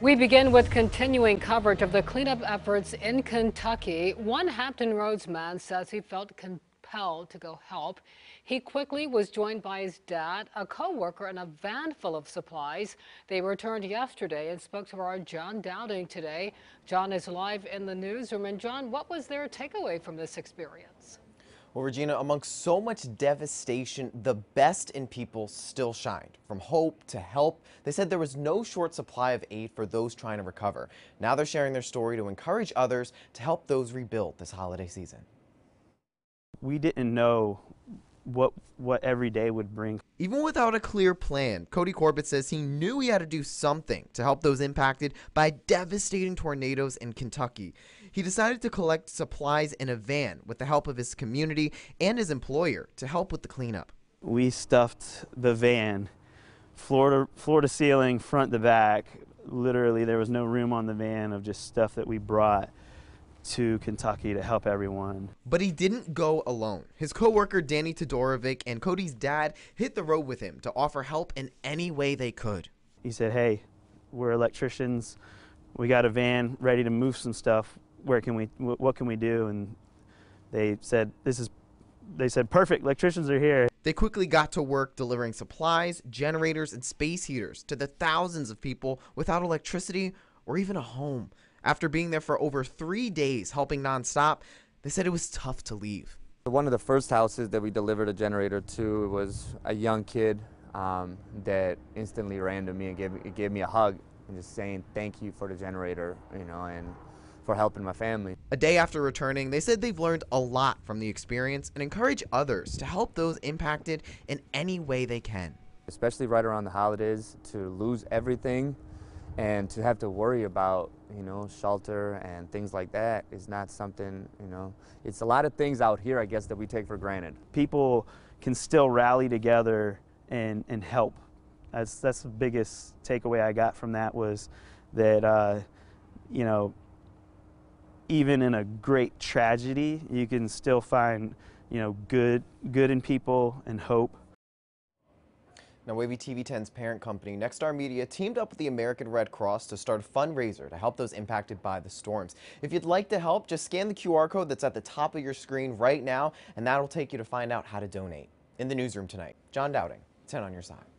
We begin with continuing coverage of the cleanup efforts in Kentucky. One Hampton Roads man says he felt compelled to go help. He quickly was joined by his dad, a co-worker, and a van full of supplies. They returned yesterday and spoke to our John Dowding today. John is live in the newsroom. And John, what was their takeaway from this experience? Well, Regina, amongst so much devastation, the best in people still shined. From hope to help, they said there was no short supply of aid for those trying to recover. Now they're sharing their story to encourage others to help those rebuild this holiday season. We didn't know what what every day would bring. Even without a clear plan, Cody Corbett says he knew he had to do something to help those impacted by devastating tornadoes in Kentucky. He decided to collect supplies in a van with the help of his community and his employer to help with the cleanup. We stuffed the van floor to, floor to ceiling, front to back. Literally, there was no room on the van of just stuff that we brought to Kentucky to help everyone. But he didn't go alone. His coworker Danny Todorovic and Cody's dad hit the road with him to offer help in any way they could. He said, "Hey, we're electricians. We got a van ready to move some stuff. Where can we? What can we do?" And they said, "This is." They said, "Perfect. Electricians are here." They quickly got to work delivering supplies, generators, and space heaters to the thousands of people without electricity or even a home after being there for over three days helping nonstop, they said it was tough to leave. One of the first houses that we delivered a generator to was a young kid um, that instantly ran to me and gave, gave me a hug and just saying thank you for the generator, you know, and for helping my family. A day after returning, they said they've learned a lot from the experience and encourage others to help those impacted in any way they can. Especially right around the holidays, to lose everything and to have to worry about you know shelter and things like that is not something you know it's a lot of things out here i guess that we take for granted people can still rally together and and help that's that's the biggest takeaway i got from that was that uh, you know even in a great tragedy you can still find you know good good in people and hope now, Wavy TV 10's parent company, Nexstar Media, teamed up with the American Red Cross to start a fundraiser to help those impacted by the storms. If you'd like to help, just scan the QR code that's at the top of your screen right now, and that'll take you to find out how to donate. In the newsroom tonight, John Dowding, 10 on your side.